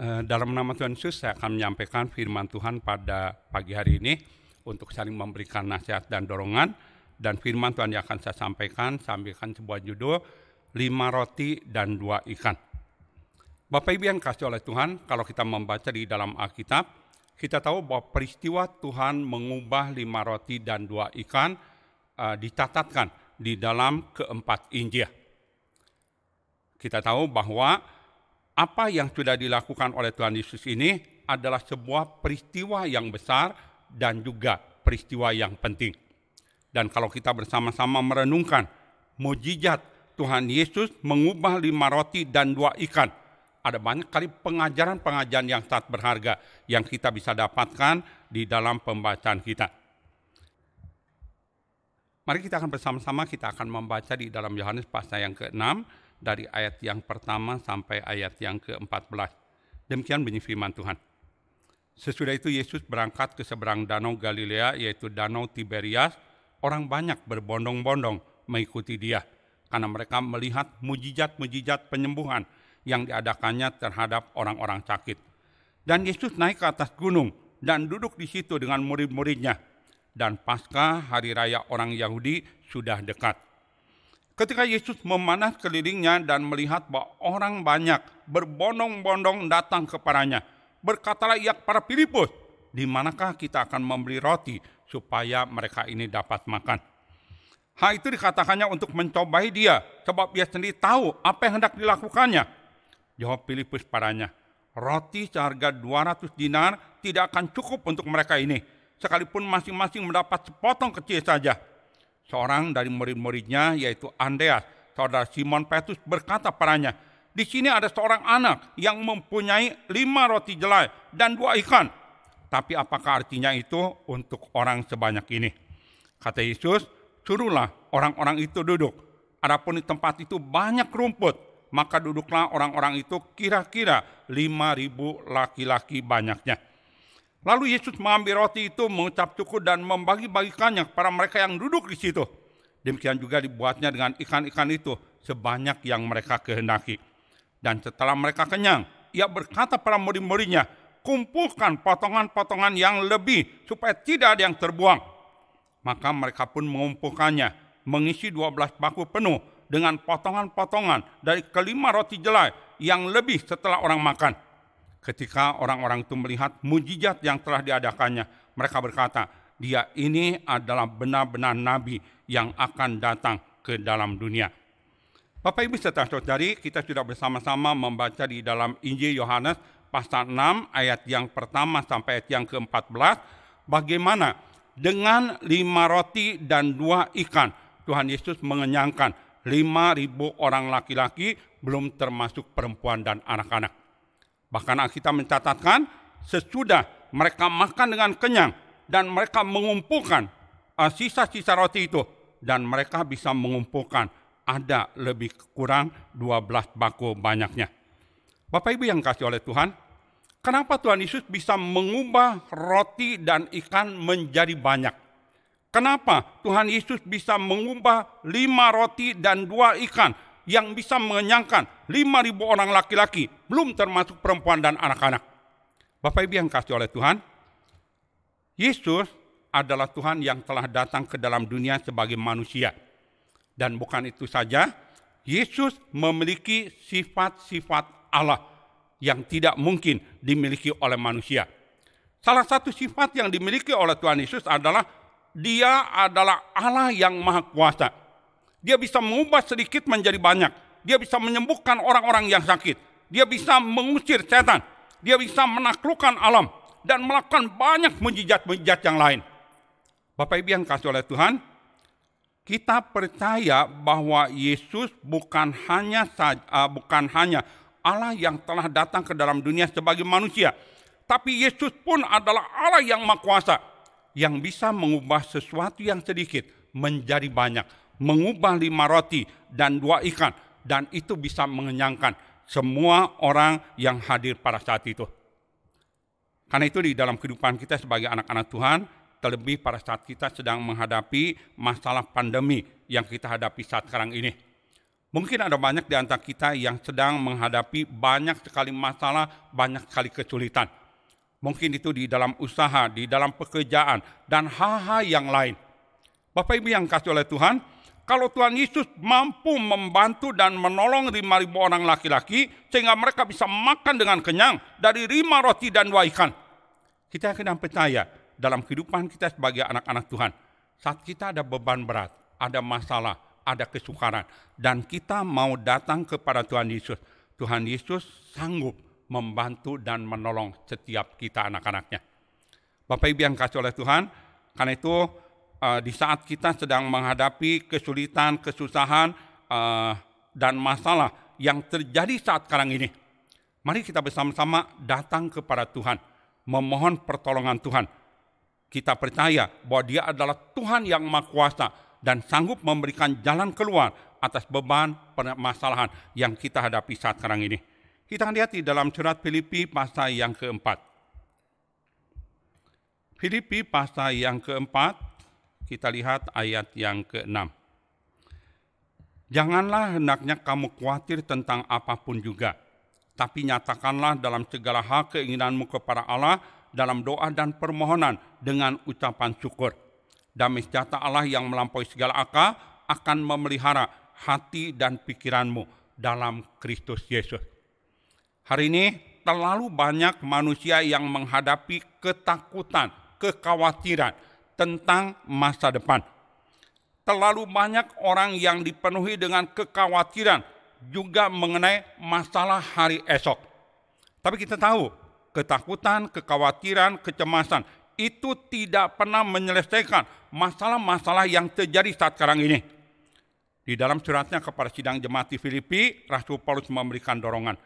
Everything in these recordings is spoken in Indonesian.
Eh, dalam nama Tuhan Yesus saya akan menyampaikan firman Tuhan pada pagi hari ini untuk saling memberikan nasihat dan dorongan dan firman Tuhan yang akan saya sampaikan sampaikan sebuah judul lima roti dan dua ikan. Bapak Ibu yang kasih oleh Tuhan, kalau kita membaca di dalam Alkitab, kita tahu bahwa peristiwa Tuhan mengubah lima roti dan dua ikan uh, dicatatkan di dalam keempat Injil. Kita tahu bahwa apa yang sudah dilakukan oleh Tuhan Yesus ini adalah sebuah peristiwa yang besar dan juga peristiwa yang penting. Dan kalau kita bersama-sama merenungkan mujizat Tuhan Yesus mengubah lima roti dan dua ikan, ada banyak kali pengajaran-pengajaran yang sangat berharga yang kita bisa dapatkan di dalam pembacaan kita. Mari kita akan bersama-sama kita akan membaca di dalam Yohanes pasal yang ke-6 dari ayat yang pertama sampai ayat yang ke-14. Demikian bunyi firman Tuhan. Sesudah itu Yesus berangkat ke seberang danau Galilea yaitu danau Tiberias. Orang banyak berbondong-bondong mengikuti dia karena mereka melihat mujizat-mujizat penyembuhan yang diadakannya terhadap orang-orang sakit. Dan Yesus naik ke atas gunung dan duduk di situ dengan murid-muridnya. Dan pasca hari raya orang Yahudi sudah dekat Ketika Yesus memanah kelilingnya dan melihat bahwa orang banyak berbondong-bondong datang kepadanya, berkatalah ia kepada Filipus, di manakah kita akan membeli roti supaya mereka ini dapat makan? Hal itu dikatakannya untuk mencobai dia, sebab dia sendiri tahu apa yang hendak dilakukannya. Jawab Filipus padanya, roti seharga 200 dinar tidak akan cukup untuk mereka ini, sekalipun masing-masing mendapat sepotong kecil saja. Seorang dari murid-muridnya yaitu Andreas, saudara Simon Petrus berkata padanya, di sini ada seorang anak yang mempunyai lima roti jelai dan dua ikan. Tapi apakah artinya itu untuk orang sebanyak ini? Kata Yesus, suruhlah orang-orang itu duduk. Adapun di tempat itu banyak rumput, maka duduklah orang-orang itu kira-kira lima ribu laki-laki banyaknya. Lalu Yesus mengambil roti itu, mengucap syukur dan membagi-bagikannya kepada mereka yang duduk di situ. Demikian juga dibuatnya dengan ikan-ikan itu sebanyak yang mereka kehendaki. Dan setelah mereka kenyang, ia berkata para murid-muridnya, kumpulkan potongan-potongan yang lebih supaya tidak ada yang terbuang. Maka mereka pun mengumpulkannya, mengisi dua belas baku penuh dengan potongan-potongan dari kelima roti jelai yang lebih setelah orang makan.' Ketika orang-orang itu melihat mujizat yang telah diadakannya, mereka berkata, dia ini adalah benar-benar nabi yang akan datang ke dalam dunia. Bapak Ibu setelah saudari, kita sudah bersama-sama membaca di dalam Injil Yohanes pasal 6 ayat yang pertama sampai ayat yang ke-14 bagaimana dengan lima roti dan dua ikan Tuhan Yesus mengenyangkan lima ribu orang laki-laki belum termasuk perempuan dan anak-anak. Bahkan kita mencatatkan sesudah mereka makan dengan kenyang dan mereka mengumpulkan eh, sisa-sisa roti itu dan mereka bisa mengumpulkan ada lebih kurang 12 bako banyaknya. Bapak Ibu yang kasih oleh Tuhan, kenapa Tuhan Yesus bisa mengubah roti dan ikan menjadi banyak? Kenapa Tuhan Yesus bisa mengubah lima roti dan dua ikan yang bisa mengenyangkan 5.000 orang laki-laki, belum termasuk perempuan dan anak-anak. Bapak Ibu yang kasih oleh Tuhan, Yesus adalah Tuhan yang telah datang ke dalam dunia sebagai manusia. Dan bukan itu saja, Yesus memiliki sifat-sifat Allah yang tidak mungkin dimiliki oleh manusia. Salah satu sifat yang dimiliki oleh Tuhan Yesus adalah dia adalah Allah yang maha kuasa. Dia bisa mengubah sedikit menjadi banyak. Dia bisa menyembuhkan orang-orang yang sakit. Dia bisa mengusir setan. Dia bisa menaklukkan alam dan melakukan banyak mujizat-mujizat yang lain. Bapak Ibu yang kasih oleh Tuhan, kita percaya bahwa Yesus bukan hanya ah, bukan hanya Allah yang telah datang ke dalam dunia sebagai manusia, tapi Yesus pun adalah Allah yang Maha Kuasa yang bisa mengubah sesuatu yang sedikit menjadi banyak mengubah lima roti dan dua ikan, dan itu bisa mengenyangkan semua orang yang hadir pada saat itu. Karena itu di dalam kehidupan kita sebagai anak-anak Tuhan, terlebih pada saat kita sedang menghadapi masalah pandemi yang kita hadapi saat sekarang ini. Mungkin ada banyak di antara kita yang sedang menghadapi banyak sekali masalah, banyak sekali kesulitan. Mungkin itu di dalam usaha, di dalam pekerjaan, dan hal-hal yang lain. Bapak Ibu yang kasih oleh Tuhan, kalau Tuhan Yesus mampu membantu dan menolong lima ribu orang laki-laki sehingga mereka bisa makan dengan kenyang dari lima roti dan dua ikan. Kita akan percaya dalam kehidupan kita sebagai anak-anak Tuhan. Saat kita ada beban berat, ada masalah, ada kesukaran, dan kita mau datang kepada Tuhan Yesus, Tuhan Yesus sanggup membantu dan menolong setiap kita anak-anaknya. Bapak Ibu yang kasih oleh Tuhan, karena itu uh, di saat kita sedang menghadapi kesulitan, kesusahan, uh, dan masalah yang terjadi saat sekarang ini. Mari kita bersama-sama datang kepada Tuhan, memohon pertolongan Tuhan. Kita percaya bahwa Dia adalah Tuhan yang Maha Kuasa dan sanggup memberikan jalan keluar atas beban permasalahan yang kita hadapi saat sekarang ini. Kita akan lihat di dalam surat Filipi pasal yang keempat. Filipi pasal yang keempat kita lihat ayat yang ke-6. Janganlah hendaknya kamu khawatir tentang apapun juga, tapi nyatakanlah dalam segala hal keinginanmu kepada Allah dalam doa dan permohonan dengan ucapan syukur. damai misjata Allah yang melampaui segala akal akan memelihara hati dan pikiranmu dalam Kristus Yesus. Hari ini terlalu banyak manusia yang menghadapi ketakutan, kekhawatiran, tentang masa depan. Terlalu banyak orang yang dipenuhi dengan kekhawatiran juga mengenai masalah hari esok. Tapi kita tahu, ketakutan, kekhawatiran, kecemasan itu tidak pernah menyelesaikan masalah-masalah yang terjadi saat sekarang ini. Di dalam suratnya kepada sidang jemaat di Filipi, Rasul Paulus memberikan dorongan.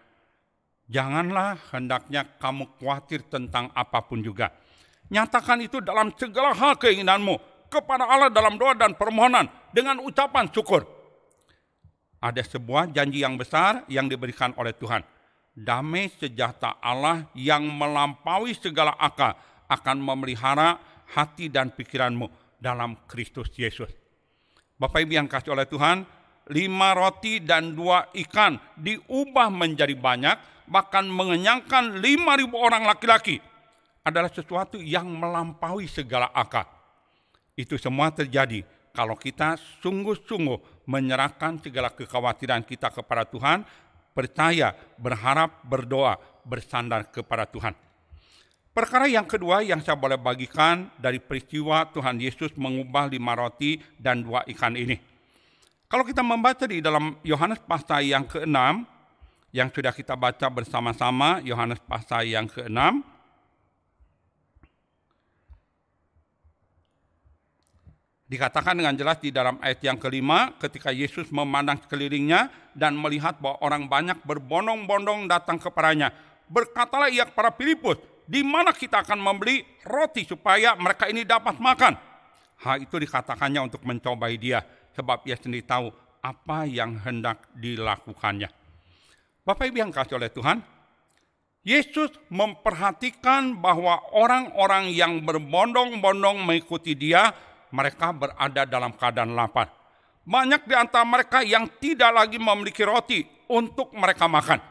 Janganlah hendaknya kamu khawatir tentang apapun juga. Nyatakan itu dalam segala hal keinginanmu kepada Allah dalam doa dan permohonan dengan ucapan syukur. Ada sebuah janji yang besar yang diberikan oleh Tuhan. Damai sejahtera Allah yang melampaui segala akal akan memelihara hati dan pikiranmu dalam Kristus Yesus. Bapak Ibu yang kasih oleh Tuhan, lima roti dan dua ikan diubah menjadi banyak, bahkan mengenyangkan lima ribu orang laki-laki adalah sesuatu yang melampaui segala akal. Itu semua terjadi kalau kita sungguh-sungguh menyerahkan segala kekhawatiran kita kepada Tuhan, percaya, berharap, berdoa, bersandar kepada Tuhan. Perkara yang kedua yang saya boleh bagikan dari peristiwa Tuhan Yesus mengubah lima roti dan dua ikan ini. Kalau kita membaca di dalam Yohanes pasal yang ke-6, yang sudah kita baca bersama-sama, Yohanes pasal yang ke-6, Dikatakan dengan jelas di dalam ayat yang kelima, ketika Yesus memandang sekelilingnya dan melihat bahwa orang banyak berbondong-bondong datang kepadanya. Berkatalah ia kepada Filipus, di mana kita akan membeli roti supaya mereka ini dapat makan? Hal itu dikatakannya untuk mencobai dia, sebab ia sendiri tahu apa yang hendak dilakukannya. Bapak Ibu yang kasih oleh Tuhan, Yesus memperhatikan bahwa orang-orang yang berbondong-bondong mengikuti dia mereka berada dalam keadaan lapar. Banyak di antara mereka yang tidak lagi memiliki roti untuk mereka makan.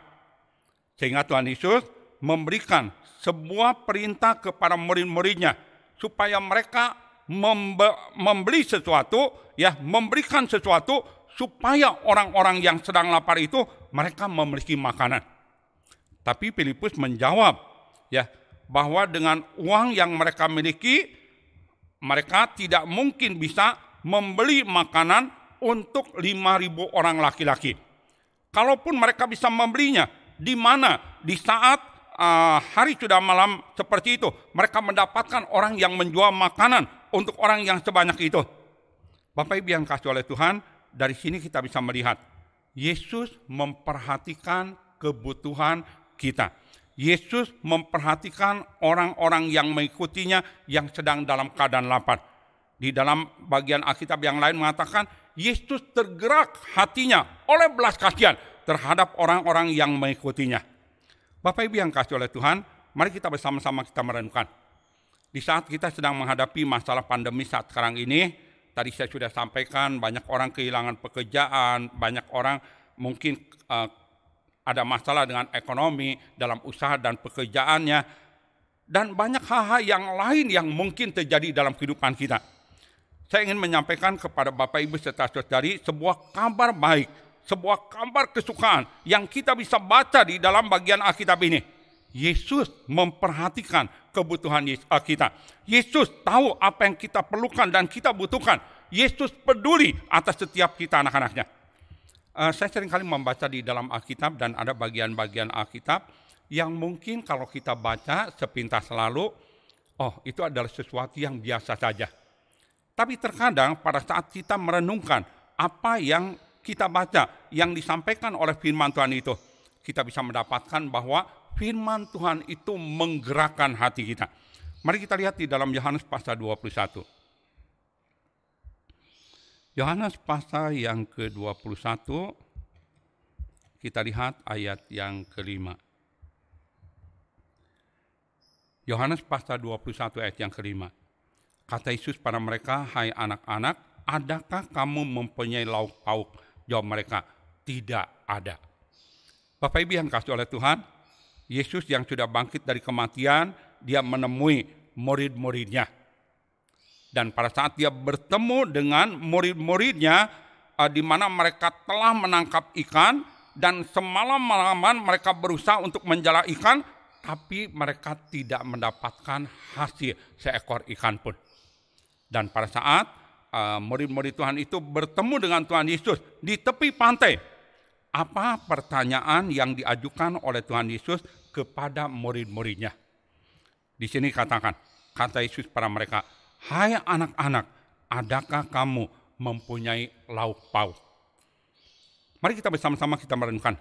Sehingga Tuhan Yesus memberikan sebuah perintah kepada murid-muridnya supaya mereka membeli sesuatu, ya memberikan sesuatu supaya orang-orang yang sedang lapar itu mereka memiliki makanan. Tapi Filipus menjawab, ya bahwa dengan uang yang mereka miliki mereka tidak mungkin bisa membeli makanan untuk 5.000 orang laki-laki. Kalaupun mereka bisa membelinya, di mana? Di saat uh, hari sudah malam seperti itu, mereka mendapatkan orang yang menjual makanan untuk orang yang sebanyak itu. Bapak Ibu yang kasih oleh Tuhan, dari sini kita bisa melihat Yesus memperhatikan kebutuhan kita. Yesus memperhatikan orang-orang yang mengikutinya yang sedang dalam keadaan lapar. Di dalam bagian Alkitab yang lain mengatakan, Yesus tergerak hatinya oleh belas kasihan terhadap orang-orang yang mengikutinya. Bapak Ibu yang kasih oleh Tuhan, mari kita bersama-sama kita merenungkan. Di saat kita sedang menghadapi masalah pandemi saat sekarang ini, tadi saya sudah sampaikan banyak orang kehilangan pekerjaan, banyak orang mungkin eh, ada masalah dengan ekonomi dalam usaha dan pekerjaannya, dan banyak hal-hal yang lain yang mungkin terjadi dalam kehidupan kita. Saya ingin menyampaikan kepada Bapak Ibu serta saudari sebuah kabar baik, sebuah kabar kesukaan yang kita bisa baca di dalam bagian Alkitab ini. Yesus memperhatikan kebutuhan eh, kita. Yesus tahu apa yang kita perlukan dan kita butuhkan. Yesus peduli atas setiap kita anak-anaknya. Uh, saya kali membaca di dalam Alkitab dan ada bagian-bagian Alkitab yang mungkin kalau kita baca sepintas lalu, oh itu adalah sesuatu yang biasa saja. Tapi terkadang pada saat kita merenungkan apa yang kita baca, yang disampaikan oleh firman Tuhan itu, kita bisa mendapatkan bahwa firman Tuhan itu menggerakkan hati kita. Mari kita lihat di dalam Yohanes pasal 21. Yohanes pasal yang ke-21 kita lihat ayat yang kelima. Yohanes pasal 21 ayat yang kelima. Kata Yesus pada mereka, "Hai anak-anak, adakah kamu mempunyai lauk pauk?" Jawab mereka, "Tidak ada." Bapak Ibu yang kasih oleh Tuhan, Yesus yang sudah bangkit dari kematian, dia menemui murid-muridnya dan pada saat dia bertemu dengan murid-muridnya, eh, di mana mereka telah menangkap ikan, dan semalam malaman mereka berusaha untuk menjala ikan, tapi mereka tidak mendapatkan hasil seekor ikan pun. Dan pada saat eh, murid-murid Tuhan itu bertemu dengan Tuhan Yesus di tepi pantai, apa pertanyaan yang diajukan oleh Tuhan Yesus kepada murid-muridnya? Di sini katakan, kata Yesus pada mereka, Hai anak-anak, adakah kamu mempunyai lauk pauk? Mari kita bersama-sama kita merenungkan.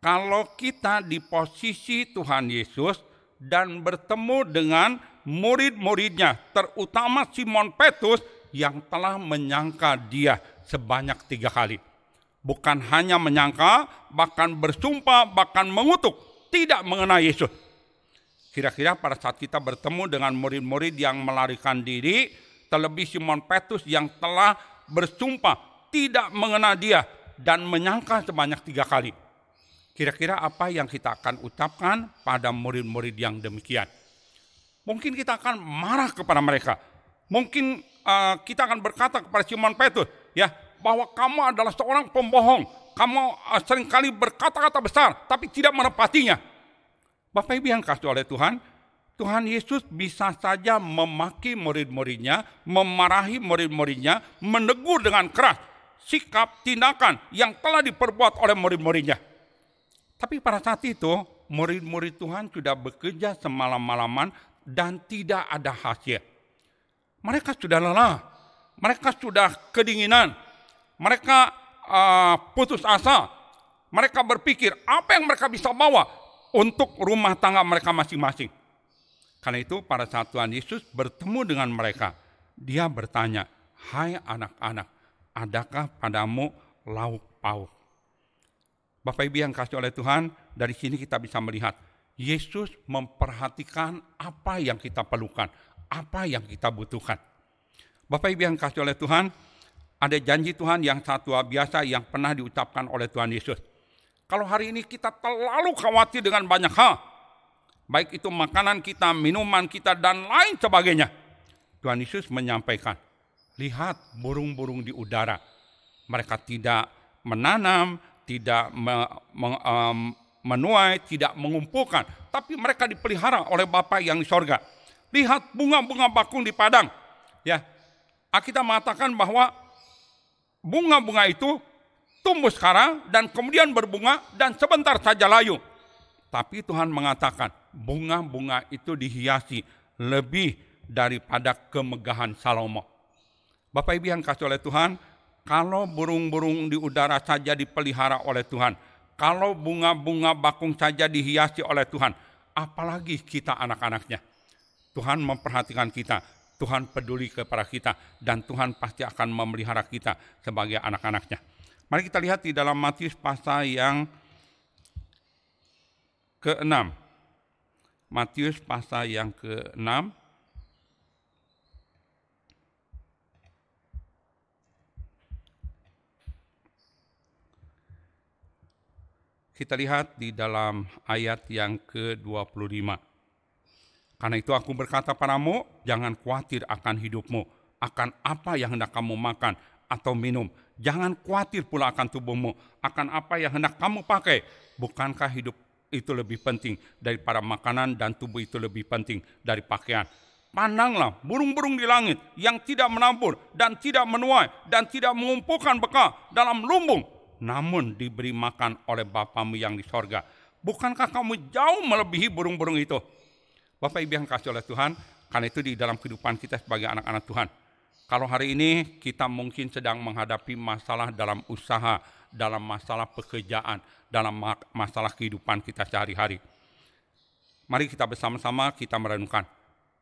Kalau kita di posisi Tuhan Yesus dan bertemu dengan murid-muridnya, terutama Simon Petrus yang telah menyangka dia sebanyak tiga kali. Bukan hanya menyangka, bahkan bersumpah, bahkan mengutuk. Tidak mengenai Yesus. Kira-kira pada saat kita bertemu dengan murid-murid yang melarikan diri, terlebih Simon Petrus yang telah bersumpah tidak mengenal dia dan menyangka sebanyak tiga kali. Kira-kira apa yang kita akan ucapkan pada murid-murid yang demikian? Mungkin kita akan marah kepada mereka. Mungkin uh, kita akan berkata kepada Simon Petrus, ya bahwa kamu adalah seorang pembohong. Kamu uh, seringkali berkata-kata besar, tapi tidak menepatinya. Bapak Ibu yang kasih oleh Tuhan, Tuhan Yesus bisa saja memaki murid-muridnya, memarahi murid-muridnya, menegur dengan keras sikap, tindakan yang telah diperbuat oleh murid-muridnya. Tapi pada saat itu, murid-murid Tuhan sudah bekerja semalam-malaman dan tidak ada hasil. Mereka sudah lelah, mereka sudah kedinginan, mereka uh, putus asa, mereka berpikir apa yang mereka bisa bawa untuk rumah tangga mereka masing-masing. Karena itu para saat Tuhan Yesus bertemu dengan mereka, dia bertanya, Hai anak-anak, adakah padamu lauk pauk? Bapak Ibu yang kasih oleh Tuhan, dari sini kita bisa melihat, Yesus memperhatikan apa yang kita perlukan, apa yang kita butuhkan. Bapak Ibu yang kasih oleh Tuhan, ada janji Tuhan yang satu biasa yang pernah diucapkan oleh Tuhan Yesus kalau hari ini kita terlalu khawatir dengan banyak hal, baik itu makanan kita, minuman kita, dan lain sebagainya. Tuhan Yesus menyampaikan, lihat burung-burung di udara. Mereka tidak menanam, tidak menuai, tidak mengumpulkan. Tapi mereka dipelihara oleh Bapa yang di sorga. Lihat bunga-bunga bakung di padang. Ya, kita mengatakan bahwa bunga-bunga itu tumbuh sekarang dan kemudian berbunga dan sebentar saja layu. Tapi Tuhan mengatakan, bunga-bunga itu dihiasi lebih daripada kemegahan Salomo. Bapak Ibu yang kasih oleh Tuhan, kalau burung-burung di udara saja dipelihara oleh Tuhan, kalau bunga-bunga bakung saja dihiasi oleh Tuhan, apalagi kita anak-anaknya. Tuhan memperhatikan kita, Tuhan peduli kepada kita, dan Tuhan pasti akan memelihara kita sebagai anak-anaknya. Mari kita lihat di dalam Matius pasal yang ke-6. Matius pasal yang ke-6 Kita lihat di dalam ayat yang ke-25. Karena itu aku berkata padamu, jangan khawatir akan hidupmu, akan apa yang hendak kamu makan, atau minum. Jangan khawatir pula akan tubuhmu, akan apa yang hendak kamu pakai. Bukankah hidup itu lebih penting daripada makanan dan tubuh itu lebih penting dari pakaian. Pandanglah burung-burung di langit yang tidak menabur dan tidak menuai dan tidak mengumpulkan bekal dalam lumbung. Namun diberi makan oleh Bapamu yang di sorga. Bukankah kamu jauh melebihi burung-burung itu? Bapak Ibu yang kasih oleh Tuhan, karena itu di dalam kehidupan kita sebagai anak-anak Tuhan, kalau hari ini kita mungkin sedang menghadapi masalah dalam usaha, dalam masalah pekerjaan, dalam masalah kehidupan kita sehari-hari. Mari kita bersama-sama kita merenungkan.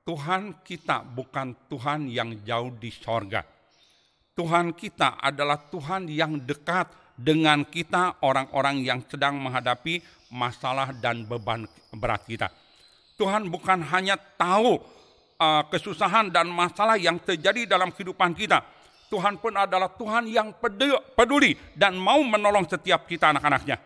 Tuhan kita bukan Tuhan yang jauh di sorga. Tuhan kita adalah Tuhan yang dekat dengan kita orang-orang yang sedang menghadapi masalah dan beban berat kita. Tuhan bukan hanya tahu Eh, kesusahan dan masalah yang terjadi dalam kehidupan kita. Tuhan pun adalah Tuhan yang peduli dan mau menolong setiap kita anak-anaknya.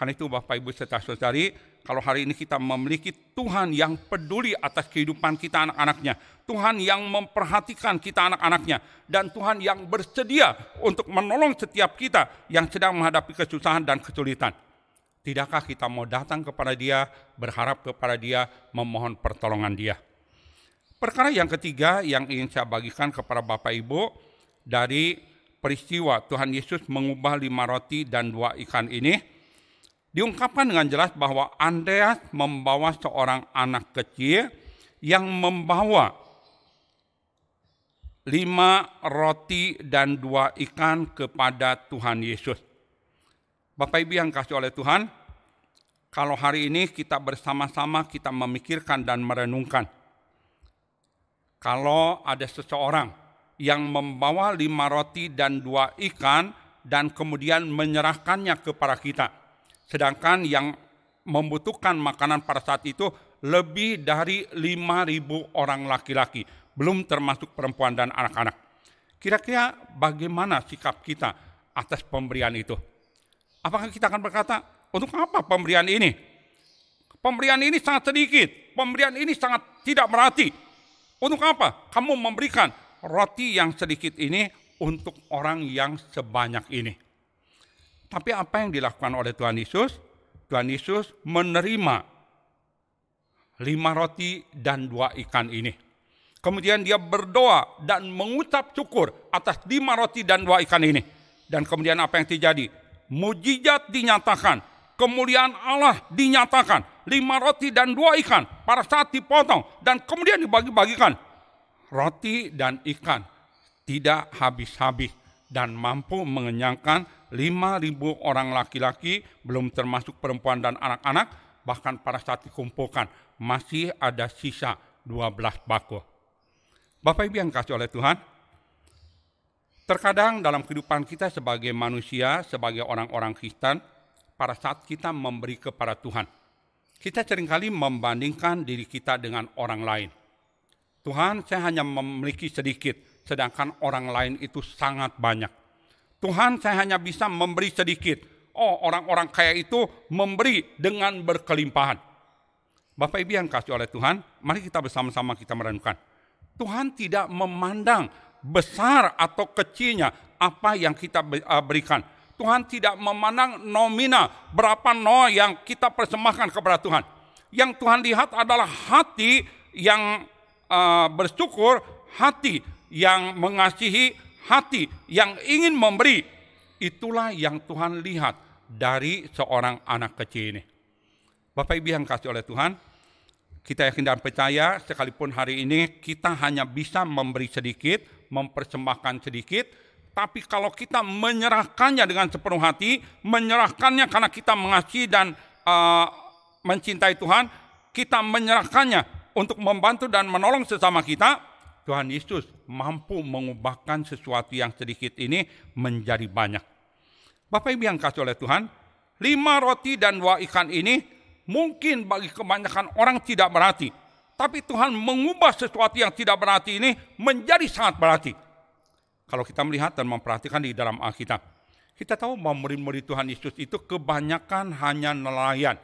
Karena itu Bapak Ibu serta saudari, kalau hari ini kita memiliki Tuhan yang peduli atas kehidupan kita anak-anaknya, Tuhan yang memperhatikan kita anak-anaknya, dan Tuhan yang bersedia untuk menolong setiap kita yang sedang menghadapi kesusahan dan kesulitan. Tidakkah kita mau datang kepada dia, berharap kepada dia, memohon pertolongan dia? Perkara yang ketiga yang ingin saya bagikan kepada Bapak Ibu dari peristiwa Tuhan Yesus mengubah lima roti dan dua ikan ini, diungkapkan dengan jelas bahwa Andreas membawa seorang anak kecil yang membawa lima roti dan dua ikan kepada Tuhan Yesus. Bapak Ibu yang kasih oleh Tuhan, kalau hari ini kita bersama-sama kita memikirkan dan merenungkan – kalau ada seseorang yang membawa lima roti dan dua ikan dan kemudian menyerahkannya kepada kita. Sedangkan yang membutuhkan makanan pada saat itu lebih dari lima ribu orang laki-laki, belum termasuk perempuan dan anak-anak. Kira-kira bagaimana sikap kita atas pemberian itu? Apakah kita akan berkata, untuk apa pemberian ini? Pemberian ini sangat sedikit, pemberian ini sangat tidak berarti, untuk apa? Kamu memberikan roti yang sedikit ini untuk orang yang sebanyak ini. Tapi apa yang dilakukan oleh Tuhan Yesus? Tuhan Yesus menerima lima roti dan dua ikan ini. Kemudian dia berdoa dan mengucap syukur atas lima roti dan dua ikan ini. Dan kemudian apa yang terjadi? Mujizat dinyatakan, kemuliaan Allah dinyatakan, lima roti dan dua ikan para saat dipotong dan kemudian dibagi-bagikan. Roti dan ikan tidak habis-habis dan mampu mengenyangkan lima ribu orang laki-laki, belum termasuk perempuan dan anak-anak, bahkan para saat dikumpulkan masih ada sisa dua belas bako. Bapak Ibu yang kasih oleh Tuhan, terkadang dalam kehidupan kita sebagai manusia, sebagai orang-orang Kristen, pada saat kita memberi kepada Tuhan, kita seringkali membandingkan diri kita dengan orang lain. Tuhan, saya hanya memiliki sedikit, sedangkan orang lain itu sangat banyak. Tuhan, saya hanya bisa memberi sedikit. Oh, orang-orang kaya itu memberi dengan berkelimpahan. Bapak Ibu yang kasih oleh Tuhan, mari kita bersama-sama kita merenungkan. Tuhan tidak memandang besar atau kecilnya apa yang kita eh, berikan Tuhan tidak memandang nomina berapa no yang kita persembahkan kepada Tuhan. Yang Tuhan lihat adalah hati yang uh, bersyukur, hati yang mengasihi, hati yang ingin memberi. Itulah yang Tuhan lihat dari seorang anak kecil ini. Bapak Ibu yang kasih oleh Tuhan, kita yakin dan percaya sekalipun hari ini kita hanya bisa memberi sedikit, mempersembahkan sedikit, tapi kalau kita menyerahkannya dengan sepenuh hati, menyerahkannya karena kita mengasihi dan uh, mencintai Tuhan, kita menyerahkannya untuk membantu dan menolong sesama kita, Tuhan Yesus mampu mengubahkan sesuatu yang sedikit ini menjadi banyak. Bapak Ibu yang kasih oleh Tuhan, lima roti dan dua ikan ini mungkin bagi kebanyakan orang tidak berarti. Tapi Tuhan mengubah sesuatu yang tidak berarti ini menjadi sangat berarti kalau kita melihat dan memperhatikan di dalam Alkitab. Kita tahu bahwa murid-murid Tuhan Yesus itu kebanyakan hanya nelayan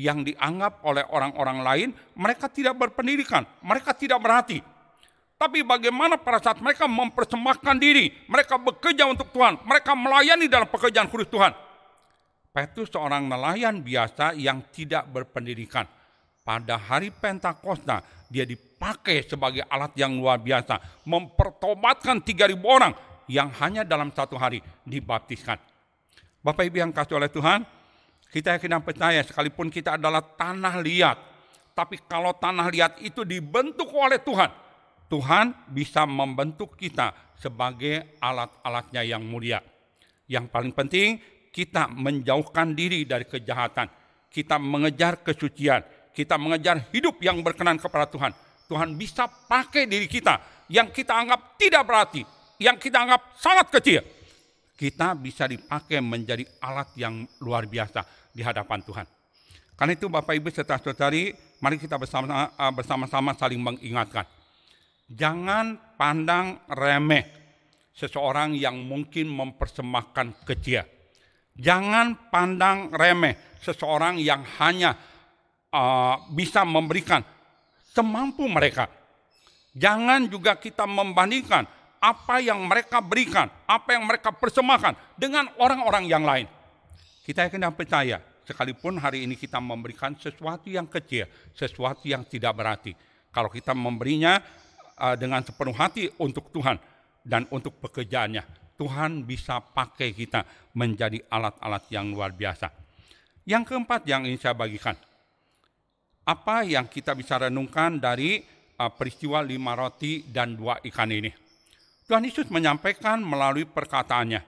yang dianggap oleh orang-orang lain mereka tidak berpendidikan, mereka tidak berhati. Tapi bagaimana pada saat mereka mempersembahkan diri, mereka bekerja untuk Tuhan, mereka melayani dalam pekerjaan kudus Tuhan. Petrus seorang nelayan biasa yang tidak berpendidikan pada hari Pentakosta dia dipakai sebagai alat yang luar biasa mempertobatkan 3000 orang yang hanya dalam satu hari dibaptiskan. Bapak Ibu yang kasih oleh Tuhan, kita yakin dan percaya sekalipun kita adalah tanah liat, tapi kalau tanah liat itu dibentuk oleh Tuhan, Tuhan bisa membentuk kita sebagai alat-alatnya yang mulia. Yang paling penting, kita menjauhkan diri dari kejahatan. Kita mengejar kesucian kita mengejar hidup yang berkenan kepada Tuhan. Tuhan bisa pakai diri kita yang kita anggap tidak berarti, yang kita anggap sangat kecil. Kita bisa dipakai menjadi alat yang luar biasa di hadapan Tuhan. Karena itu Bapak Ibu serta saudari, mari kita bersama, eh, bersama-sama saling mengingatkan. Jangan pandang remeh seseorang yang mungkin mempersembahkan kecil. Jangan pandang remeh seseorang yang hanya Uh, bisa memberikan semampu mereka. Jangan juga kita membandingkan apa yang mereka berikan, apa yang mereka persembahkan dengan orang-orang yang lain. Kita yakin dan percaya, sekalipun hari ini kita memberikan sesuatu yang kecil, sesuatu yang tidak berarti. Kalau kita memberinya uh, dengan sepenuh hati untuk Tuhan dan untuk pekerjaannya, Tuhan bisa pakai kita menjadi alat-alat yang luar biasa. Yang keempat yang ingin saya bagikan, apa yang kita bisa renungkan dari uh, peristiwa lima roti dan dua ikan ini. Tuhan Yesus menyampaikan melalui perkataannya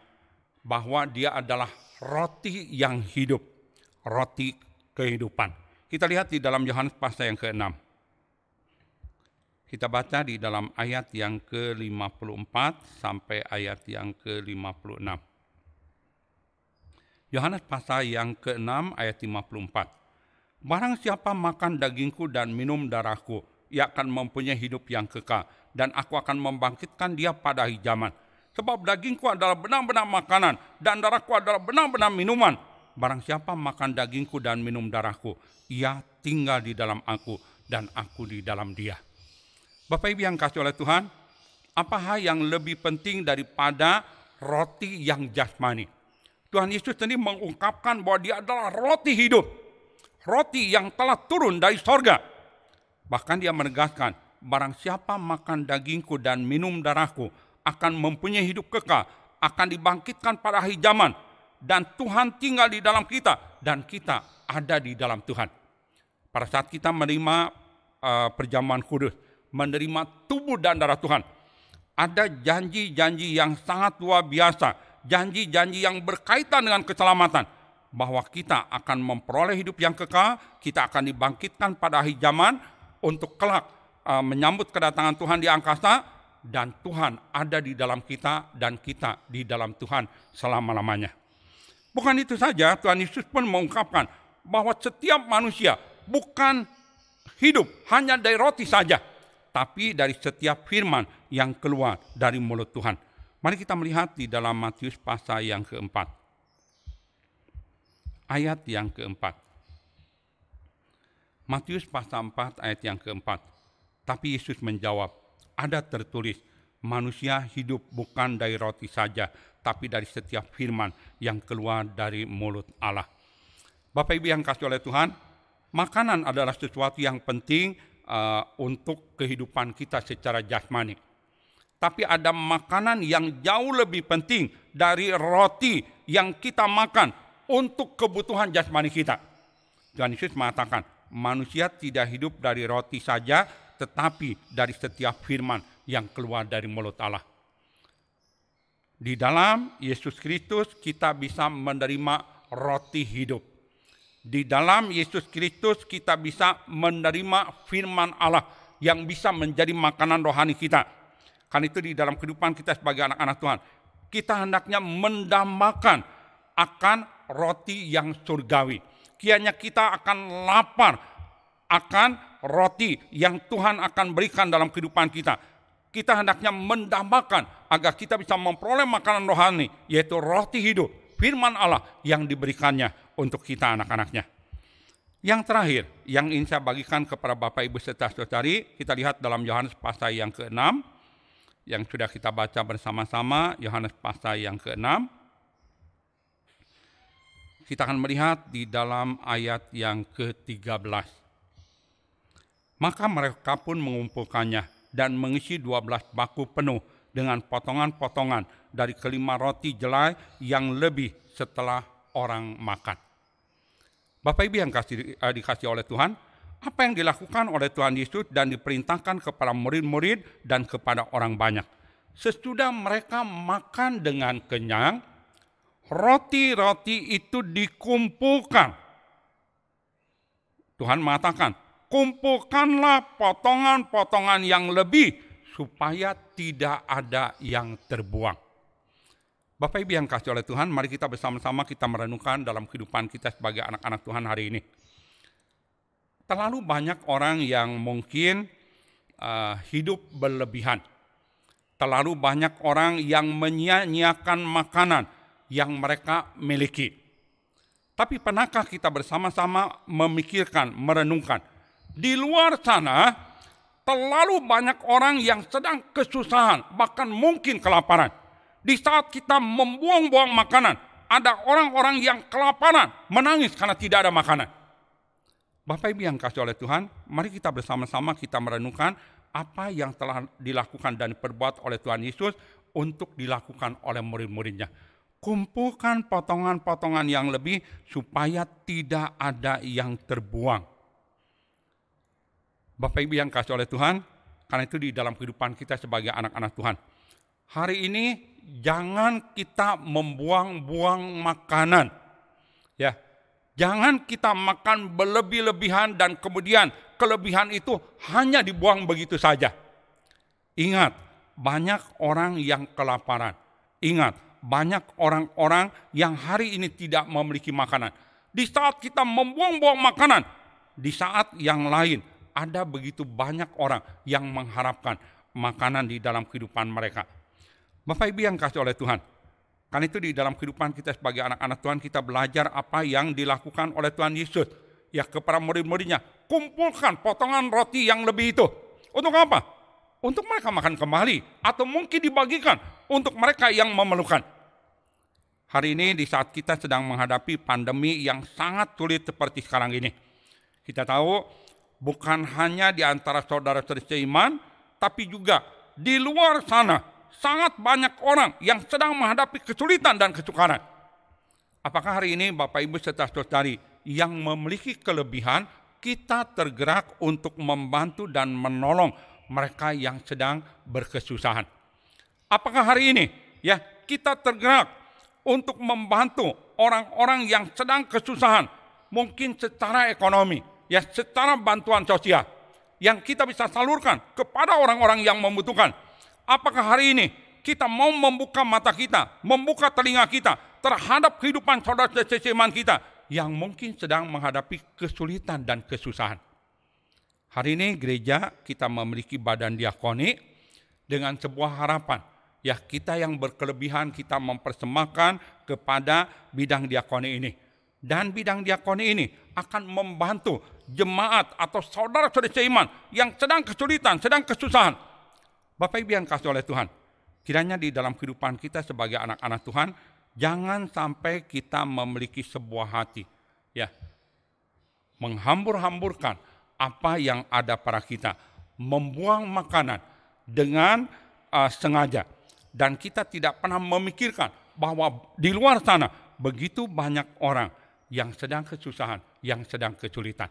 bahwa dia adalah roti yang hidup, roti kehidupan. Kita lihat di dalam Yohanes pasal yang ke-6. Kita baca di dalam ayat yang ke-54 sampai ayat yang ke-56. Yohanes pasal yang ke-6 ayat 54. Barang siapa makan dagingku dan minum darahku, ia akan mempunyai hidup yang kekal, dan aku akan membangkitkan dia pada hari zaman. Sebab dagingku adalah benar-benar makanan, dan darahku adalah benar-benar minuman. Barang siapa makan dagingku dan minum darahku, ia tinggal di dalam aku, dan aku di dalam dia. Bapak Ibu yang kasih oleh Tuhan, apa hal yang lebih penting daripada roti yang jasmani? Tuhan Yesus sendiri mengungkapkan bahwa dia adalah roti hidup roti yang telah turun dari sorga. Bahkan dia menegaskan, barang siapa makan dagingku dan minum darahku akan mempunyai hidup kekal, akan dibangkitkan pada hari zaman, dan Tuhan tinggal di dalam kita, dan kita ada di dalam Tuhan. Pada saat kita menerima uh, perjamuan kudus, menerima tubuh dan darah Tuhan, ada janji-janji yang sangat luar biasa, janji-janji yang berkaitan dengan keselamatan – bahwa kita akan memperoleh hidup yang kekal, kita akan dibangkitkan pada akhir zaman untuk kelak e, menyambut kedatangan Tuhan di angkasa dan Tuhan ada di dalam kita dan kita di dalam Tuhan selama-lamanya. Bukan itu saja, Tuhan Yesus pun mengungkapkan bahwa setiap manusia bukan hidup hanya dari roti saja, tapi dari setiap firman yang keluar dari mulut Tuhan. Mari kita melihat di dalam Matius pasal yang keempat ayat yang keempat. Matius pasal 4 ayat yang keempat. Tapi Yesus menjawab, ada tertulis, manusia hidup bukan dari roti saja, tapi dari setiap firman yang keluar dari mulut Allah. Bapak Ibu yang kasih oleh Tuhan, makanan adalah sesuatu yang penting uh, untuk kehidupan kita secara jasmani. Tapi ada makanan yang jauh lebih penting dari roti yang kita makan, untuk kebutuhan jasmani kita. Tuhan Yesus mengatakan, manusia tidak hidup dari roti saja, tetapi dari setiap firman yang keluar dari mulut Allah. Di dalam Yesus Kristus kita bisa menerima roti hidup. Di dalam Yesus Kristus kita bisa menerima firman Allah yang bisa menjadi makanan rohani kita. Kan itu di dalam kehidupan kita sebagai anak-anak Tuhan. Kita hendaknya mendamakan akan roti yang surgawi. Kiranya kita akan lapar akan roti yang Tuhan akan berikan dalam kehidupan kita. Kita hendaknya mendambakan agar kita bisa memperoleh makanan rohani, yaitu roti hidup, firman Allah yang diberikannya untuk kita anak-anaknya. Yang terakhir, yang ingin saya bagikan kepada Bapak Ibu serta saudari, kita lihat dalam Yohanes pasal yang ke-6, yang sudah kita baca bersama-sama, Yohanes pasal yang ke-6, kita akan melihat di dalam ayat yang ke-13. Maka mereka pun mengumpulkannya dan mengisi dua belas baku penuh dengan potongan-potongan dari kelima roti jelai yang lebih setelah orang makan. Bapak Ibu yang kasih, eh, dikasih oleh Tuhan, apa yang dilakukan oleh Tuhan Yesus dan diperintahkan kepada murid-murid dan kepada orang banyak. Sesudah mereka makan dengan kenyang, roti-roti itu dikumpulkan. Tuhan mengatakan, kumpulkanlah potongan-potongan yang lebih supaya tidak ada yang terbuang. Bapak Ibu yang kasih oleh Tuhan, mari kita bersama-sama kita merenungkan dalam kehidupan kita sebagai anak-anak Tuhan hari ini. Terlalu banyak orang yang mungkin uh, hidup berlebihan. Terlalu banyak orang yang menyia-nyiakan makanan, yang mereka miliki. Tapi pernahkah kita bersama-sama memikirkan, merenungkan, di luar sana terlalu banyak orang yang sedang kesusahan, bahkan mungkin kelaparan. Di saat kita membuang-buang makanan, ada orang-orang yang kelaparan, menangis karena tidak ada makanan. Bapak Ibu yang kasih oleh Tuhan, mari kita bersama-sama kita merenungkan apa yang telah dilakukan dan diperbuat oleh Tuhan Yesus untuk dilakukan oleh murid-muridnya kumpulkan potongan-potongan yang lebih supaya tidak ada yang terbuang. Bapak Ibu yang kasih oleh Tuhan, karena itu di dalam kehidupan kita sebagai anak-anak Tuhan. Hari ini jangan kita membuang-buang makanan. Ya. Jangan kita makan berlebih-lebihan dan kemudian kelebihan itu hanya dibuang begitu saja. Ingat, banyak orang yang kelaparan. Ingat, banyak orang-orang yang hari ini tidak memiliki makanan. Di saat kita membuang-buang makanan, di saat yang lain ada begitu banyak orang yang mengharapkan makanan di dalam kehidupan mereka. Bapak Ibu yang kasih oleh Tuhan, karena itu di dalam kehidupan kita sebagai anak-anak Tuhan kita belajar apa yang dilakukan oleh Tuhan Yesus. Ya kepada murid-muridnya, kumpulkan potongan roti yang lebih itu. Untuk apa? untuk mereka makan kembali atau mungkin dibagikan untuk mereka yang memerlukan. Hari ini di saat kita sedang menghadapi pandemi yang sangat sulit seperti sekarang ini. Kita tahu bukan hanya di antara saudara saudara seiman, tapi juga di luar sana sangat banyak orang yang sedang menghadapi kesulitan dan kesukaran. Apakah hari ini Bapak Ibu serta saudari yang memiliki kelebihan kita tergerak untuk membantu dan menolong mereka yang sedang berkesusahan. Apakah hari ini ya kita tergerak untuk membantu orang-orang yang sedang kesusahan mungkin secara ekonomi ya secara bantuan sosial yang kita bisa salurkan kepada orang-orang yang membutuhkan. Apakah hari ini kita mau membuka mata kita, membuka telinga kita terhadap kehidupan saudara saudara kita yang mungkin sedang menghadapi kesulitan dan kesusahan. Hari ini gereja kita memiliki badan diakonik dengan sebuah harapan. Ya kita yang berkelebihan kita mempersembahkan kepada bidang diakoni ini. Dan bidang diakoni ini akan membantu jemaat atau saudara saudara seiman yang sedang kesulitan, sedang kesusahan. Bapak Ibu yang kasih oleh Tuhan, kiranya di dalam kehidupan kita sebagai anak-anak Tuhan, jangan sampai kita memiliki sebuah hati. Ya, menghambur-hamburkan apa yang ada pada kita. Membuang makanan dengan uh, sengaja. Dan kita tidak pernah memikirkan bahwa di luar sana begitu banyak orang yang sedang kesusahan, yang sedang kesulitan.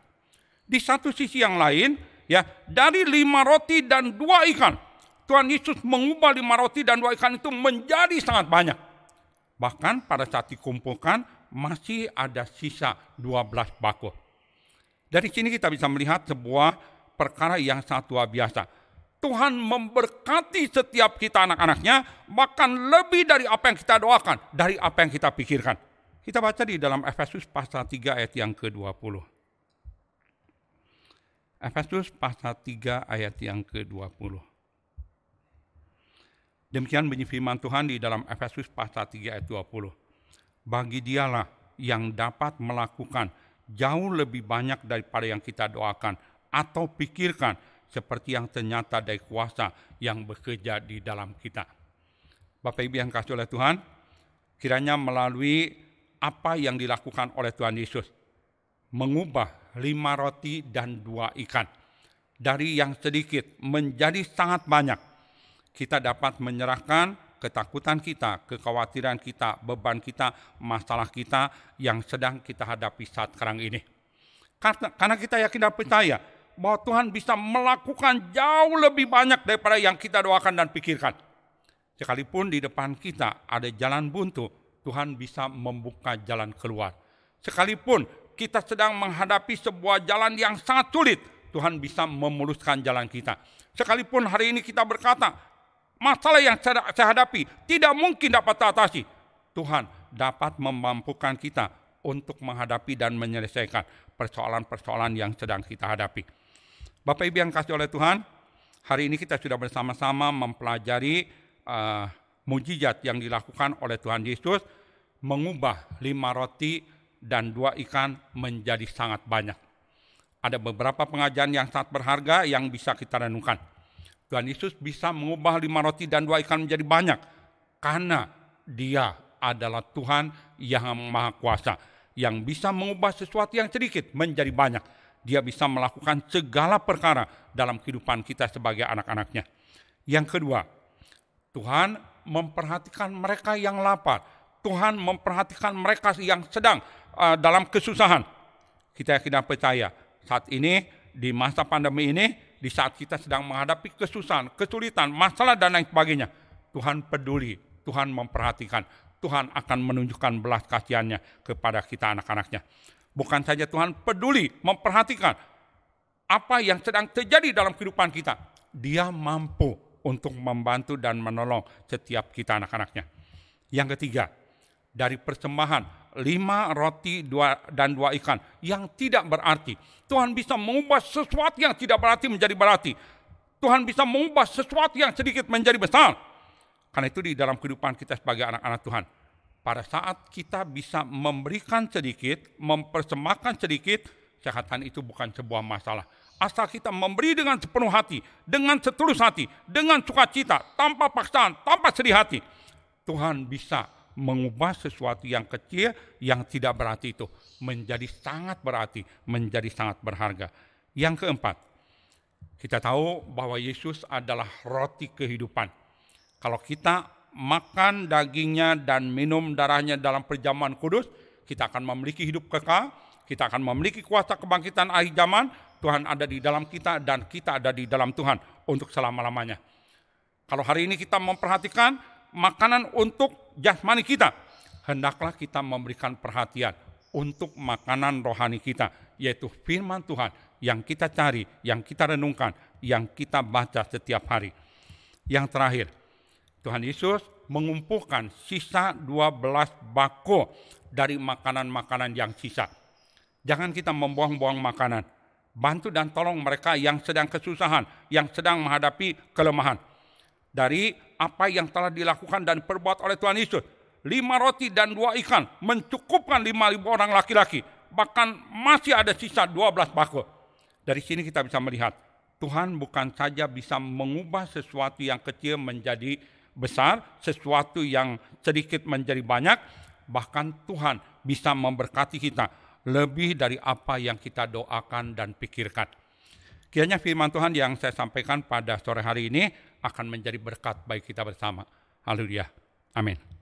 Di satu sisi yang lain, ya dari lima roti dan dua ikan, Tuhan Yesus mengubah lima roti dan dua ikan itu menjadi sangat banyak. Bahkan pada saat dikumpulkan masih ada sisa 12 bakul. Dari sini kita bisa melihat sebuah perkara yang sangat luar biasa. Tuhan memberkati setiap kita anak-anaknya, bahkan lebih dari apa yang kita doakan, dari apa yang kita pikirkan. Kita baca di dalam Efesus pasal 3 ayat yang ke-20. Efesus pasal 3 ayat yang ke-20. Demikian bunyi firman Tuhan di dalam Efesus pasal 3 ayat 20. Bagi dialah yang dapat melakukan jauh lebih banyak daripada yang kita doakan atau pikirkan seperti yang ternyata dari kuasa yang bekerja di dalam kita. Bapak Ibu yang kasih oleh Tuhan, kiranya melalui apa yang dilakukan oleh Tuhan Yesus, mengubah lima roti dan dua ikan. Dari yang sedikit menjadi sangat banyak, kita dapat menyerahkan ketakutan kita, kekhawatiran kita, beban kita, masalah kita yang sedang kita hadapi saat sekarang ini. Karena, karena kita yakin dan percaya bahwa Tuhan bisa melakukan jauh lebih banyak daripada yang kita doakan dan pikirkan. Sekalipun di depan kita ada jalan buntu, Tuhan bisa membuka jalan keluar. Sekalipun kita sedang menghadapi sebuah jalan yang sangat sulit, Tuhan bisa memuluskan jalan kita. Sekalipun hari ini kita berkata, masalah yang saya hadapi tidak mungkin dapat teratasi. Tuhan dapat memampukan kita untuk menghadapi dan menyelesaikan persoalan-persoalan yang sedang kita hadapi. Bapak Ibu yang kasih oleh Tuhan, hari ini kita sudah bersama-sama mempelajari uh, mujizat yang dilakukan oleh Tuhan Yesus mengubah lima roti dan dua ikan menjadi sangat banyak. Ada beberapa pengajaran yang sangat berharga yang bisa kita renungkan. Tuhan Yesus bisa mengubah lima roti dan dua ikan menjadi banyak karena dia adalah Tuhan yang maha kuasa yang bisa mengubah sesuatu yang sedikit menjadi banyak. Dia bisa melakukan segala perkara dalam kehidupan kita sebagai anak-anaknya. Yang kedua, Tuhan memperhatikan mereka yang lapar. Tuhan memperhatikan mereka yang sedang uh, dalam kesusahan. Kita tidak percaya saat ini di masa pandemi ini di saat kita sedang menghadapi kesusahan, kesulitan, masalah dan lain sebagainya. Tuhan peduli, Tuhan memperhatikan, Tuhan akan menunjukkan belas kasihannya kepada kita anak-anaknya. Bukan saja Tuhan peduli, memperhatikan apa yang sedang terjadi dalam kehidupan kita. Dia mampu untuk membantu dan menolong setiap kita anak-anaknya. Yang ketiga, dari persembahan lima roti dua, dan dua ikan yang tidak berarti. Tuhan bisa mengubah sesuatu yang tidak berarti menjadi berarti. Tuhan bisa mengubah sesuatu yang sedikit menjadi besar. Karena itu di dalam kehidupan kita sebagai anak-anak Tuhan, pada saat kita bisa memberikan sedikit, mempersembahkan sedikit, kesehatan itu bukan sebuah masalah. Asal kita memberi dengan sepenuh hati, dengan setulus hati, dengan sukacita, tanpa paksaan, tanpa sedih hati. Tuhan bisa mengubah sesuatu yang kecil yang tidak berarti itu menjadi sangat berarti, menjadi sangat berharga. Yang keempat, kita tahu bahwa Yesus adalah roti kehidupan. Kalau kita makan dagingnya dan minum darahnya dalam perjamuan kudus, kita akan memiliki hidup kekal, kita akan memiliki kuasa kebangkitan akhir zaman, Tuhan ada di dalam kita dan kita ada di dalam Tuhan untuk selama-lamanya. Kalau hari ini kita memperhatikan makanan untuk jasmani kita, hendaklah kita memberikan perhatian untuk makanan rohani kita, yaitu firman Tuhan yang kita cari, yang kita renungkan, yang kita baca setiap hari. Yang terakhir, Tuhan Yesus mengumpulkan sisa 12 bako dari makanan-makanan yang sisa. Jangan kita membuang-buang makanan. Bantu dan tolong mereka yang sedang kesusahan, yang sedang menghadapi kelemahan dari apa yang telah dilakukan dan perbuat oleh Tuhan Yesus. Lima roti dan dua ikan mencukupkan lima ribu orang laki-laki. Bahkan masih ada sisa dua belas bakul. Dari sini kita bisa melihat, Tuhan bukan saja bisa mengubah sesuatu yang kecil menjadi besar, sesuatu yang sedikit menjadi banyak, bahkan Tuhan bisa memberkati kita lebih dari apa yang kita doakan dan pikirkan. Kiranya firman Tuhan yang saya sampaikan pada sore hari ini akan menjadi berkat bagi kita bersama. Haleluya. Amin.